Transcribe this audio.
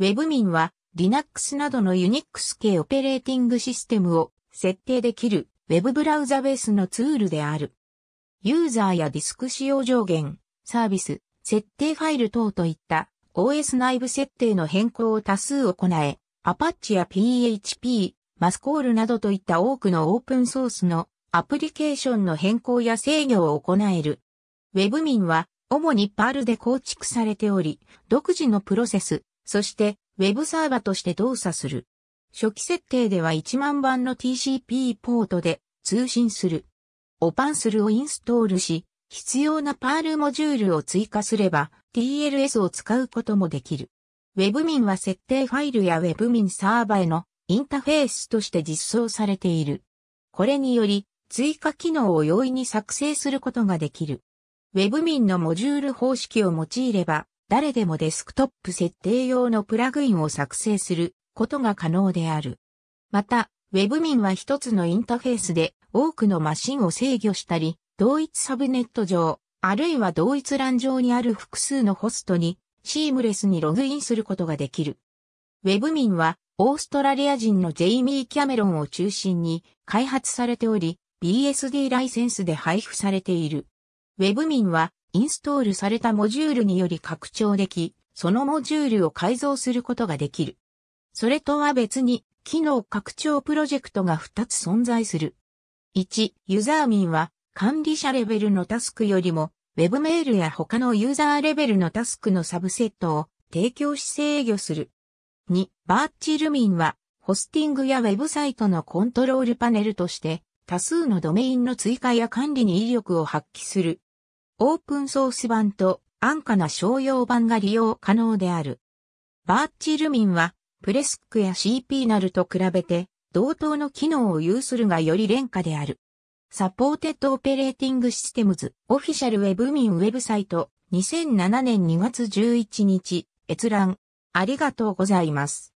Web 民は Linux などの Unix 系オペレーティングシステムを設定できる Web ブラウザベースのツールである。ユーザーやディスク使用上限、サービス、設定ファイル等といった OS 内部設定の変更を多数行え、Apache や PHP、マスコールなどといった多くのオープンソースのアプリケーションの変更や制御を行える。Web 民は主にパールで構築されており、独自のプロセス、そして、ウェブサーバとして動作する。初期設定では1万番の TCP ポートで通信する。オパンスルをインストールし、必要なパールモジュールを追加すれば TLS を使うこともできる。ウェブ民は設定ファイルやウェブ民サーバへのインタフェースとして実装されている。これにより追加機能を容易に作成することができる。ウェブ民のモジュール方式を用いれば誰でもデスクトップ設定用のプラグインを作成することが可能である。また、Web 民は一つのインターフェースで多くのマシンを制御したり、同一サブネット上、あるいは同一欄上にある複数のホストにシームレスにログインすることができる。Web 民はオーストラリア人のジェイミー・キャメロンを中心に開発されており、BSD ライセンスで配布されている。Web 民はインストールされたモジュールにより拡張でき、そのモジュールを改造することができる。それとは別に、機能拡張プロジェクトが2つ存在する。1、ユーザー民は管理者レベルのタスクよりも、Web メールや他のユーザーレベルのタスクのサブセットを提供し制御する。2、バーチル民は、ホスティングやウェブサイトのコントロールパネルとして、多数のドメインの追加や管理に威力を発揮するオープンソース版と安価な商用版が利用可能である。バーチルミンは、プレスックや CP なると比べて、同等の機能を有するがより廉価である。サポーテッドオペレーティングシステムズオフィシャルウェブミンウェブサイト2007年2月11日閲覧ありがとうございます。